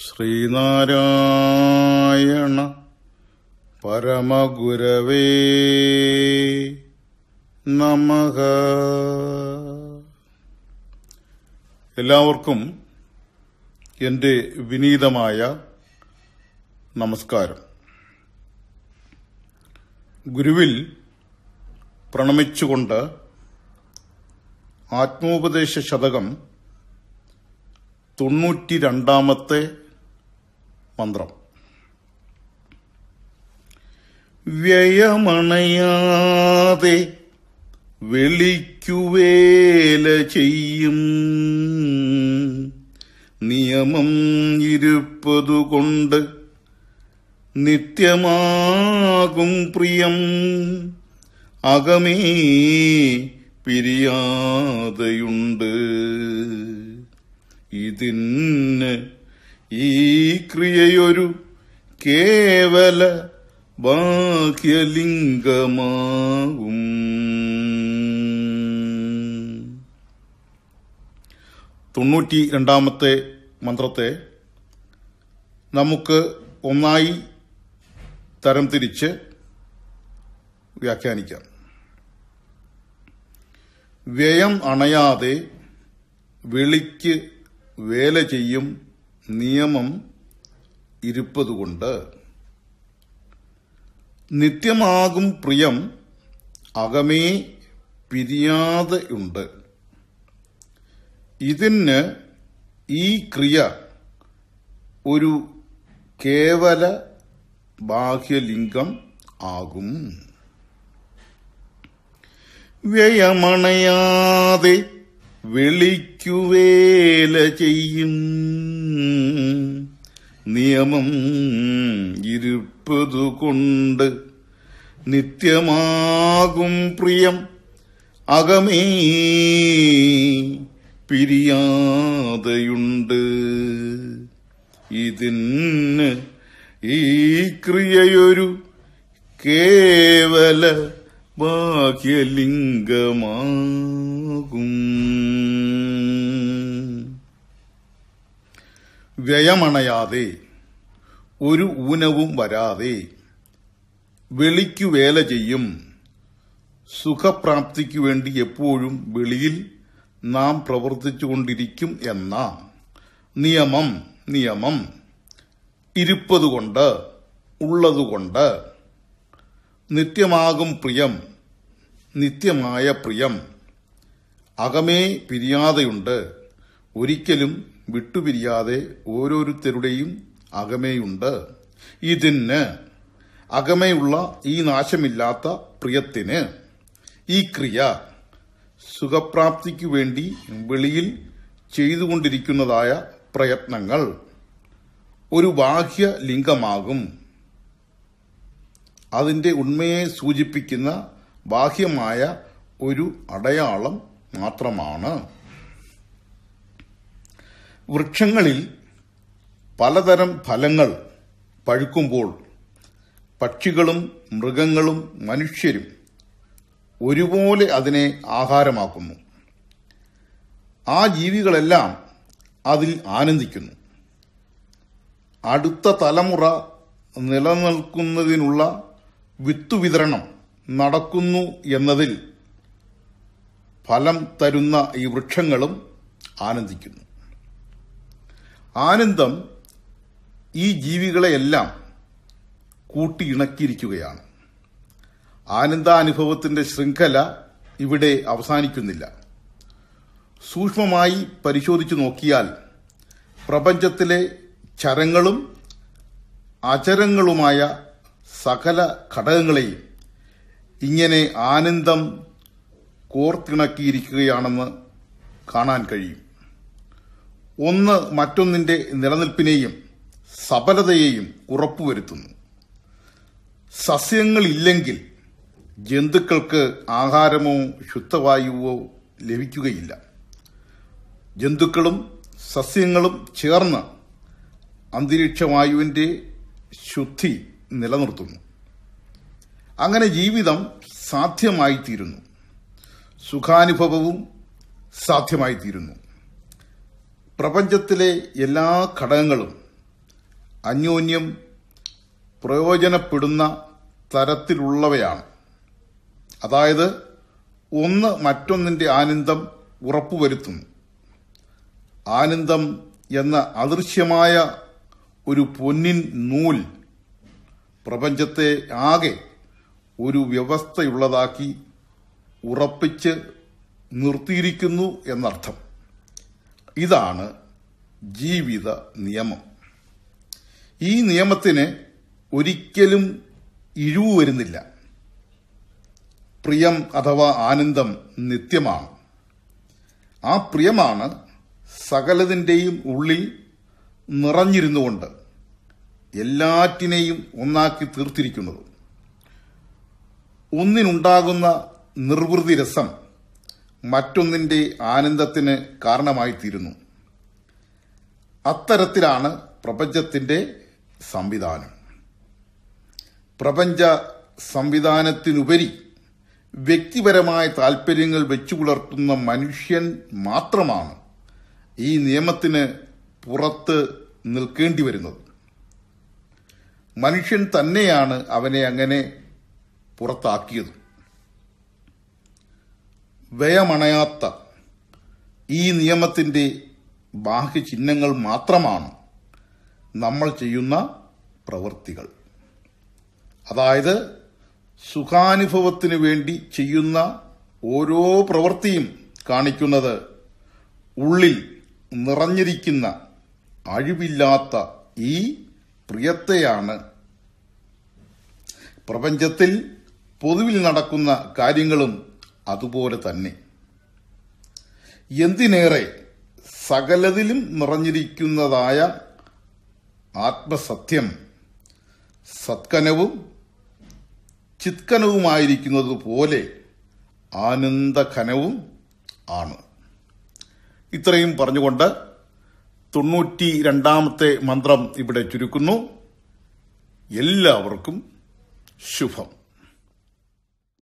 ശ്രീനാരായണ പരമഗുരവേ നമഹ എല്ലാവർക്കും എൻ്റെ വിനീതമായ നമസ്കാരം ഗുരുവിൽ പ്രണമിച്ചുകൊണ്ട് ആത്മോപദേശ ശതകം തൊണ്ണൂറ്റി രണ്ടാമത്തെ മന്ത്രം വ്യയമണയാതെ വെളിക്കുവേല ചെയ്യും നിയമം ഇരുപ്പതുകൊണ്ട് നിത്യമാകും പ്രിയം അകമേ പിരിയാതെയുണ്ട് ഇതിന് ഈ ക്രിയയൊരു കേവല ബാഹ്യലിംഗമാകും തൊണ്ണൂറ്റി രണ്ടാമത്തെ മന്ത്രത്തെ നമുക്ക് ഒന്നായി തരംതിരിച്ച് വ്യാഖ്യാനിക്കാം വ്യയം അണയാതെ വിളിക്ക് വേല ചെയ്യും നിയമം ഇരുപ്പതുകൊണ്ട് നിത്യമാകും പ്രിയം അകമേ പിരിയാതെയുണ്ട് ഇതിന് ഈ ക്രിയ ഒരു കേവല ബാഹ്യലിംഗം ആകും വ്യയമണയാതെ വിളിക്കുവേല ചെയ്യും നിയമം ഇരുപ്പതുകൊണ്ട് നിത്യമാകും പ്രിയം അകമേ പിരിയാതെയുണ്ട് ഇതിന് ഈ ക്രിയയൊരു കേവല ഭാഗ്യലിംഗമാകും വ്യയമണയാതെ ഒരു ഊനവും വരാതെ വെളിക്കു വേല ചെയ്യും സുഖപ്രാപ്തിക്കു വേണ്ടി എപ്പോഴും വെളിയിൽ നാം പ്രവർത്തിച്ചുകൊണ്ടിരിക്കും എന്ന നിയമം നിയമം ഇരുപ്പതുകൊണ്ട് ഉള്ളതുകൊണ്ട് നിത്യമാകും പ്രിയം നിത്യമായ പ്രിയം അകമേ പിരിയാതെയുണ്ട് ഒരിക്കലും വിട്ടുപിരിയാതെ ഓരോരുത്തരുടെയും അകമേയുണ്ട് ഇതിന് അകമയുള്ള ഈ നാശമില്ലാത്ത പ്രിയത്തിന് ഈ ക്രിയ സുഖപ്രാപ്തിക്കു വേണ്ടി വെളിയിൽ ചെയ്തുകൊണ്ടിരിക്കുന്നതായ പ്രയത്നങ്ങൾ ഒരു ബാഹ്യ ലിംഗമാകും അതിൻ്റെ ഉണ്മയെ സൂചിപ്പിക്കുന്ന ബാഹ്യമായ ഒരു അടയാളം മാത്രമാണ് വൃക്ഷങ്ങളിൽ പലതരം ഫലങ്ങൾ പഴുക്കുമ്പോൾ പക്ഷികളും മൃഗങ്ങളും മനുഷ്യരും ഒരുപോലെ അതിനെ ആഹാരമാക്കുന്നു ആ ജീവികളെല്ലാം അതിൽ ആനന്ദിക്കുന്നു അടുത്ത തലമുറ നിലനിൽക്കുന്നതിനുള്ള വിത്തു നടക്കുന്നു എന്നതിൽ ഫലം തരുന്ന ഈ വൃക്ഷങ്ങളും ആനന്ദിക്കുന്നു ആനന്ദം ഈ ജീവികളെയെല്ലാം കൂട്ടിയിണക്കിയിരിക്കുകയാണ് ആനന്ദാനുഭവത്തിന്റെ ശൃംഖല ഇവിടെ അവസാനിക്കുന്നില്ല സൂക്ഷ്മമായി പരിശോധിച്ചു നോക്കിയാൽ പ്രപഞ്ചത്തിലെ ചരങ്ങളും അചരങ്ങളുമായ സകല ഘടകങ്ങളെയും ഇങ്ങനെ ആനന്ദം കോർത്തിണക്കിയിരിക്കുകയാണെന്ന് കാണാൻ കഴിയും ഒന്ന് മറ്റൊന്നിൻ്റെ നിലനിൽപ്പിനെയും സബലതയെയും ഉറപ്പുവരുത്തുന്നു സസ്യങ്ങളില്ലെങ്കിൽ ജന്തുക്കൾക്ക് ആഹാരമോ ശുദ്ധവായുവോ ലഭിക്കുകയില്ല ജന്തുക്കളും സസ്യങ്ങളും ചേർന്ന് അന്തരീക്ഷവായുവിൻ്റെ ശുദ്ധി നിലനിർത്തുന്നു അങ്ങനെ ജീവിതം സാധ്യമായി തീരുന്നു സുഖാനുഭവവും സാധ്യമായി തീരുന്നു പ്രപഞ്ചത്തിലെ എല്ലാ ഘടകങ്ങളും അന്യോന്യം പ്രയോജനപ്പെടുന്ന തരത്തിലുള്ളവയാണ് അതായത് ഒന്ന് മറ്റൊന്നിൻ്റെ ആനന്ദം ഉറപ്പുവരുത്തുന്നു ആനന്ദം എന്ന അദൃശ്യമായ ഒരു പൊന്നിൻ നൂൽ പ്രപഞ്ചത്തെ ആകെ ഒരു വ്യവസ്ഥയുള്ളതാക്കി ഉറപ്പിച്ച് നിർത്തിയിരിക്കുന്നു എന്നർത്ഥം ഇതാണ് ജീവിത നിയമം ഈ നിയമത്തിന് ഒരിക്കലും ഇഴിവ് വരുന്നില്ല പ്രിയം അഥവാ ആനന്ദം നിത്യമാണ് ആ പ്രിയമാണ് സകലതിൻ്റെയും ഉള്ളിൽ നിറഞ്ഞിരുന്നുകൊണ്ട് എല്ലാറ്റിനെയും ഒന്നാക്കി തീർത്തിരിക്കുന്നത് ഒന്നിനുണ്ടാകുന്ന നിർവൃതി രസം മറ്റൊന്നിൻ്റെ ആനന്ദത്തിന് കാരണമായിത്തീരുന്നു അത്തരത്തിലാണ് പ്രപഞ്ചത്തിൻ്റെ സംവിധാനം പ്രപഞ്ച സംവിധാനത്തിനുപരി വ്യക്തിപരമായ താൽപ്പര്യങ്ങൾ വെച്ചു പുലർത്തുന്ന മനുഷ്യൻ മാത്രമാണ് ഈ നിയമത്തിന് പുറത്ത് നിൽക്കേണ്ടി വരുന്നത് മനുഷ്യൻ തന്നെയാണ് അവനെ അങ്ങനെ പുറത്താക്കിയത് വ്യയമണയാത്ത ഈ നിയമത്തിൻ്റെ ബാഹ്യ ചിഹ്നങ്ങൾ മാത്രമാണ് നമ്മൾ ചെയ്യുന്ന പ്രവൃത്തികൾ അതായത് സുഖാനുഭവത്തിന് വേണ്ടി ചെയ്യുന്ന ഓരോ പ്രവൃത്തിയും കാണിക്കുന്നത് ഉള്ളിൽ നിറഞ്ഞിരിക്കുന്ന അഴിവില്ലാത്ത ഈ പ്രിയത്തെയാണ് പ്രപഞ്ചത്തിൽ പൊതുവിൽ നടക്കുന്ന കാര്യങ്ങളും അതുപോലെ തന്നെ എന്തിനേറെ സകലതിലും നിറഞ്ഞിരിക്കുന്നതായ ആത്മസത്യം സത്കനവും ചിത്കനവുമായിരിക്കുന്നത് പോലെ ആനന്ദഘനവും ആണ് ഇത്രയും പറഞ്ഞുകൊണ്ട് തൊണ്ണൂറ്റി രണ്ടാമത്തെ മന്ത്രം ഇവിടെ ചുരുക്കുന്നു എല്ലാവർക്കും ശുഭം